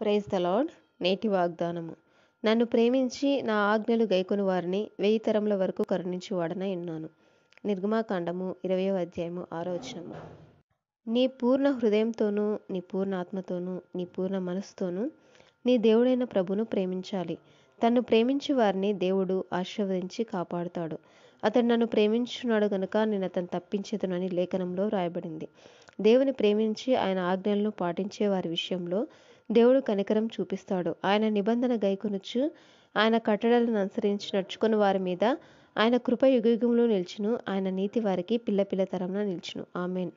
praise the lord నేటి వాగ్దానము నన్ను ప్రేమించి నా ఆజ్ఞలు గైకొని వారిని వెయ్యి తరముల వరకు కరుణించువాడనై ఉన్నాను నిర్గమాకాండము ఇరవై అధ్యాయము ఆరో వచనము నీ పూర్ణ హృదయంతోనూ నీ పూర్ణ ఆత్మతోనూ నీ పూర్ణ మనసుతోనూ నీ దేవుడైన ప్రభును ప్రేమించాలి తన్ను ప్రేమించే వారిని దేవుడు ఆశీర్వదించి కాపాడుతాడు అతడు నన్ను ప్రేమించున్నాడు గనుక నేను అతను తప్పించేదనని లేఖనంలో రాయబడింది దేవుని ప్రేమించి ఆయన ఆజ్ఞలను పాటించే వారి విషయంలో దేవుడు కనికరం చూపిస్తాడు ఆయన నిబంధన గైకునుచ్చు ఆయన కట్టడలను అనుసరించి నడుచుకుని వారి మీద ఆయన కృప యుగయుగంలో నిలిచిను ఆయన నీతి వారికి పిల్ల పిల్ల తరంలో నిలిచును ఆమెన్